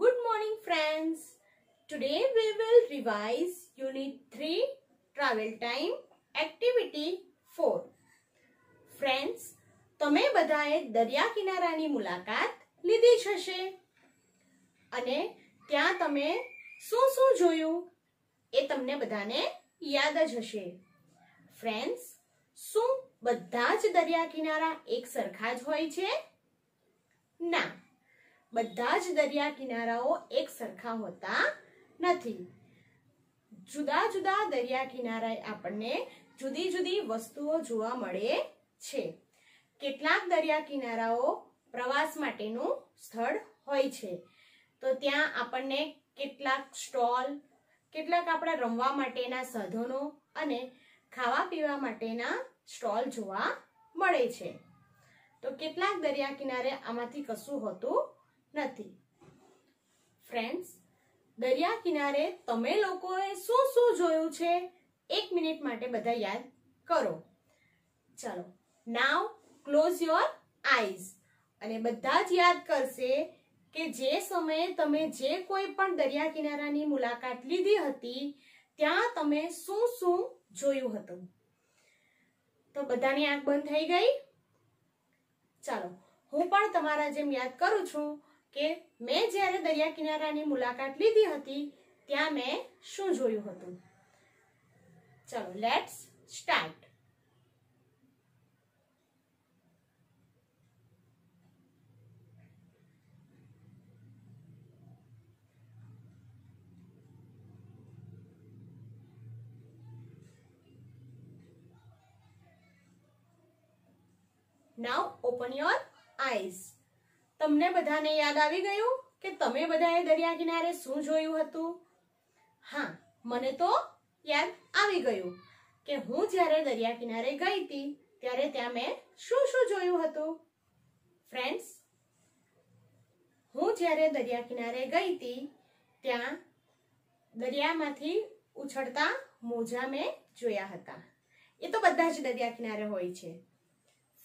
Good morning friends. Today we will revise Unit 3 Travel Time Activity 4. Friends તમે બધાએ દરિયા કિનારાની મુલાકાત લીધી જ હશે અને ત્યાં તમે શું શું જોયું એ તમને બધાને યાદ જ હશે ફ્રેન્ડ્સ શું બધા જ દરિયા કિનારા એક સરખા જ હોય છે ના બધા જ દરિયા કિનારાઓ એક સરખા હોતા નથી જુદા જુદા દરિયા કિનારાએ આપણને જુદી જુદી વસ્તુઓ જોવા મળે છે કેટલાક દરિયા કિનારાઓ પ્રવાસ માટેનું સ્થળ હોય છે તો ત્યાં આપણને કેટલાક સ્ટોલ કેટલાક આપણા રમવા માટેના સાધનો અને ખાવા પીવા માટેના સ્ટોલ જોવા મળે છે તો કેટલાક દરિયા કિનારે આમાંથી કશું હોતું નથી ફ્રેન્ડ્સ દરિયા કિનારે તમે લોકોએ શું શું જોયું છે એક મિનિટ માટે બધા યાદ કરો ચલો નાવ ક્લોઝ યોર આઈઝ અને બધા જ યાદ કરશે કે જે સમયે તમે જે કોઈ પણ દરિયા કિનારાની મુલાકાત લીધી હતી ત્યાં તમે શું શું જોયું હતું તો બધાની આંખ બંધ થઈ ગઈ ચાલો હું પણ તમારા જેમ યાદ કરું છું કે મેં જ્યારે દરિયા કિનારાની મુલાકાત લીધી હતી ત્યાં મેં શું જોયું હતું ચલો let's start Now open your eyes. તમને બધાને યાદ આવી ગયું કે તમે બધાએ દરિયા કિનારે શું જોયું હતું હા મને તો યાદ આવી ગયું કે હું જ્યારે દરિયા કિનારે ગઈ હતી ત્યારે ત્યાં મેં શું શું જોયું હતું ફ્રેન્ડ્સ હું જ્યારે દરિયા કિનારે ગઈ હતી ત્યાં દરિયામાંથી ઉછળતા મોજા મેં જોયા હતા એ તો બધા જ દરિયા કિનારે હોય છે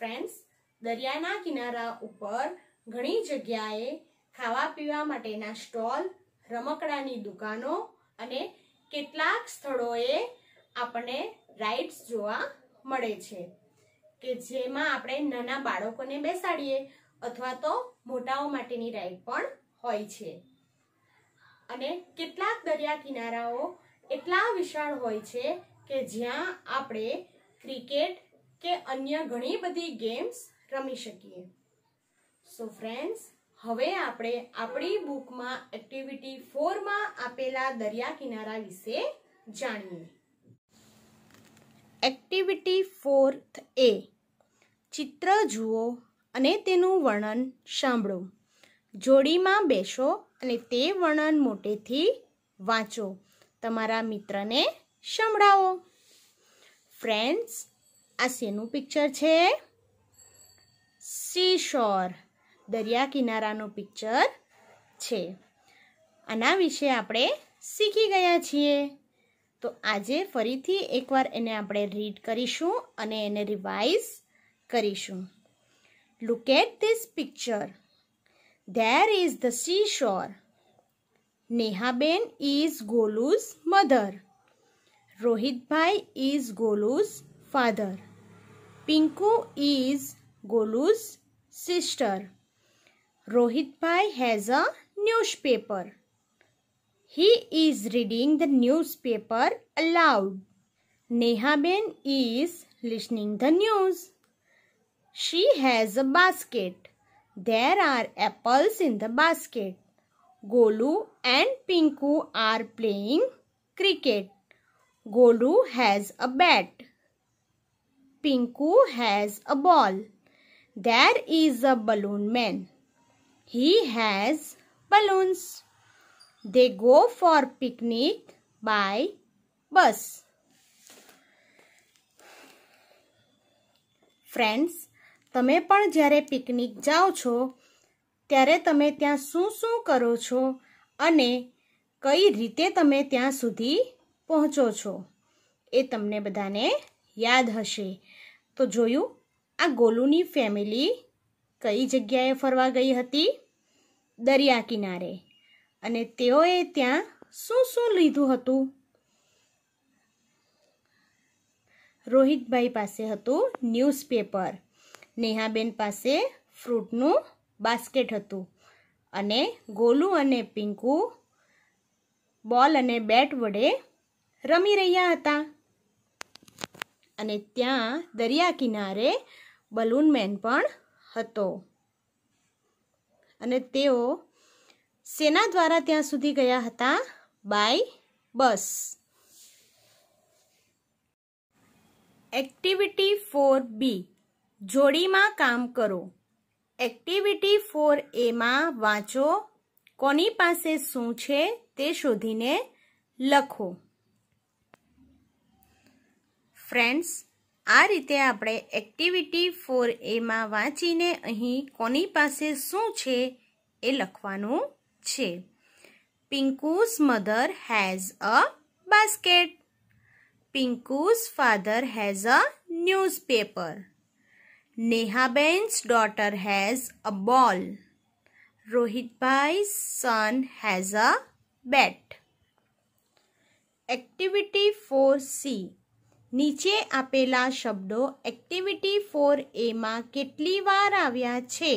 ફ્રેન્ડ્સ દરિયાના કિનારા ઉપર ઘણી જગ્યાએ ખાવા પીવા માટેના સ્ટોલ રમકડાની દુકાનો અને કેટલાક સ્થળોએ આપણને રાઇડ્સ જોવા મળે છે કે જેમાં આપણે નાના બાળકોને બેસાડીએ અથવા તો મોટાઓ માટેની રાઇડ પણ હોય છે અને કેટલાક દરિયા કિનારાઓ એટલા વિશાળ હોય છે કે જ્યાં આપણે ક્રિકેટ કે અન્ય ઘણી બધી ગેમ્સ રમી શકીએ સો ફ્રેન્ડ્સ હવે આપણે આપણી બુકમાં એક્ટિવિટી ફોરમાં આપેલા દરિયા કિનારા વિશે જાણીએ એક્ટિવિટી ફોર્થ એ ચિત્ર જુઓ અને તેનું વર્ણન સાંભળો જોડીમાં બેસો અને તે વર્ણન મોટેથી વાંચો તમારા મિત્રને સંભળાવો ફ્રેન્ડ્સ આ શેનું પિક્ચર છે સી સીશોર દરિયા કિનારાનું પિક્ચર છે આના વિશે આપણે શીખી ગયા છીએ તો આજે ફરીથી એકવાર એને આપણે રીડ કરીશું અને એને રિવાઇઝ કરીશું look at this picture there is the sea shore Nehaben is Golu's mother Rohitbhai is Golu's father Pinku is Golu's sister Rohit Pai has a newspaper. He is reading the newspaper aloud. Neha Ben is listening the news. She has a basket. There are apples in the basket. Golu and Pinku are playing cricket. Golu has a bat. Pinku has a ball. There is a balloon man. He has balloons. They go for picnic by bus. Friends તમે પણ જ્યારે picnic જાઓ છો ત્યારે તમે ત્યાં શું શું કરો છો અને કઈ રીતે તમે ત્યાં સુધી પહોંચો છો એ તમને બધાને યાદ હશે તો જોયું આ ગોલુની ફેમિલી કઈ જગ્યાએ ફરવા ગઈ હતી દરિયા કિનારે અને તેઓએ ત્યાં શું શું લીધું હતું રોહિતભાઈ પાસે હતું ન્યૂઝપેપર નેહાબેન પાસે ફ્રૂટનું બાસ્કેટ હતું અને ગોલુ અને પિંકુ બોલ અને બેટ વડે રમી રહ્યા હતા અને ત્યાં દરિયા કિનારે બલૂનમેન પણ હતો અને તેઓ સેના દ્વારા ત્યાં સુધી ગયા હતા by bus activity four B જોડીમાં કામ કરો એક્ટિવિટી ફોર એમાં વાંચો કોની પાસે શું છે તે શોધીને લખો ફ્રેન્ડ્સ આ રીતે આપણે એક્ટિવિટી ફોર એમાં વાંચીને અહીં કોની પાસે શું છે એ લખવાનું છે Pinku's mother has a basket Pinku's father has a newspaper Nehaben's daughter has a ball Rohitbhai son has a bat activity four C નીચે આપેલા શબ્દો એક્ટિવિટી ફોર એમાં કેટલી વાર આવ્યા છે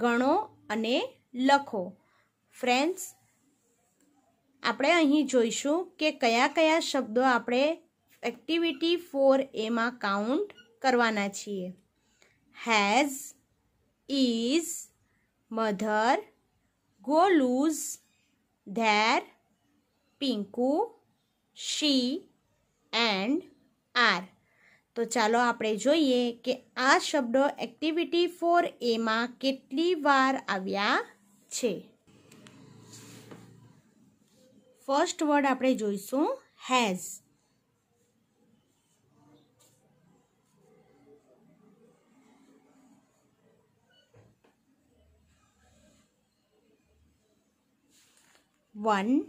ગણો અને લખો ફ્રેન્ડ્સ આપણે અહીં જોઈશું કે કયા કયા શબ્દો આપણે એક્ટિવિટી ફોર એમાં કાઉન્ટ કરવાના છીએ has is mother Golu's there Pinku she and are તો ચાલો આપણે જોઈએ કે આ શબ્દો એક્ટિવિટી ફોર એમાં કેટલી વાર આવ્યા છે ફર્સ્ટ વર્ડ આપણે જોઈશું હેઝ one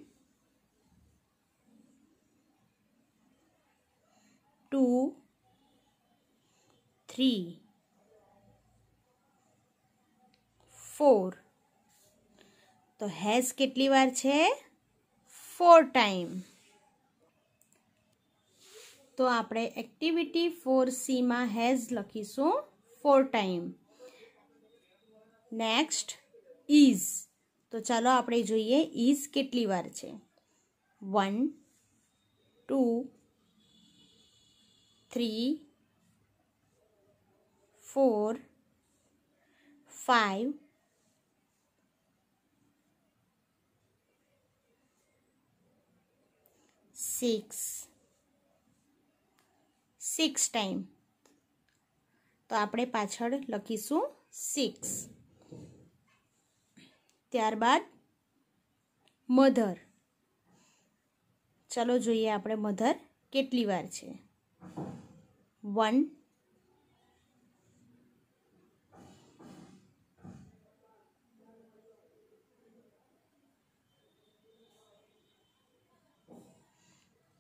थ्री फोर तो हेज के फोर टाइम तो आप एक्टिविटी फोर सी में हेज लखीशू फोर टाइम नेक्स्ट ईज तो चलो आप जुए है इज के one two three four five six six time તો આપણે પાછળ લખીશું સિક્સ ત્યારબાદ મધર ચલો જોઈએ આપણે મધર કેટલી વાર છે one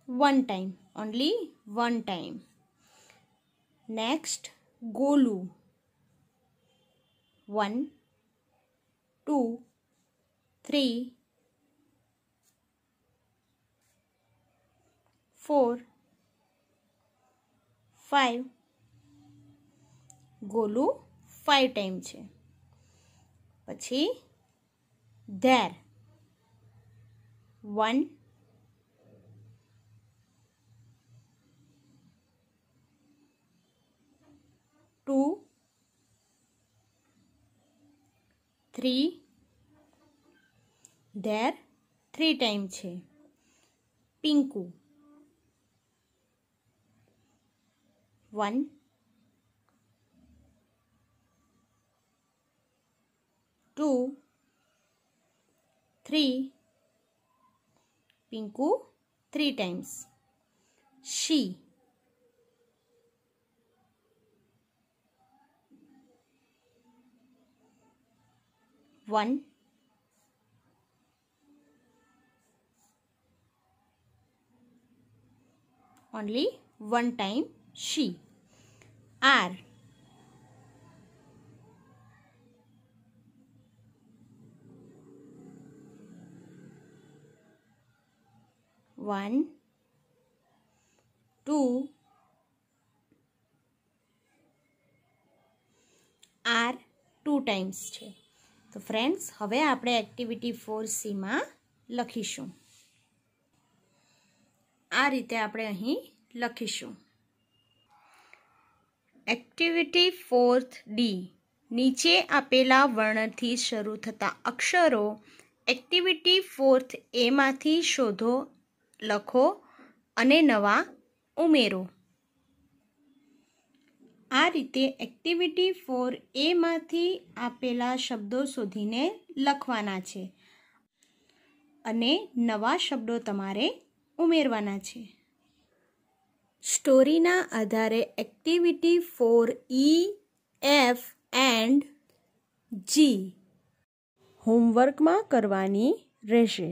one time only one time next golu one two three four five Golu five time છે પછી there one two three there three time છે Pinku one two three Pinku three times she 1 only one time she are one two are two times છે તો friends હવે આપણે activity four સીમાં લખીશું આ રીતે આપણે અહીં લખીશું એક્ટિવિટી ફોર્થ ડી નીચે આપેલા વર્ણથી શરૂ થતા અક્ષરો એક્ટિવિટી ફોર્થ એમાંથી શોધો લખો અને નવા ઉમેરો આ રીતે એક્ટિવિટી ફોર એમાંથી આપેલા શબ્દો શોધીને લખવાના છે અને નવા શબ્દો તમારે ઉમેરવાના છે સ્ટોરીના આધારે activity four E F and G હોમવર્કમાં કરવાની રહેશે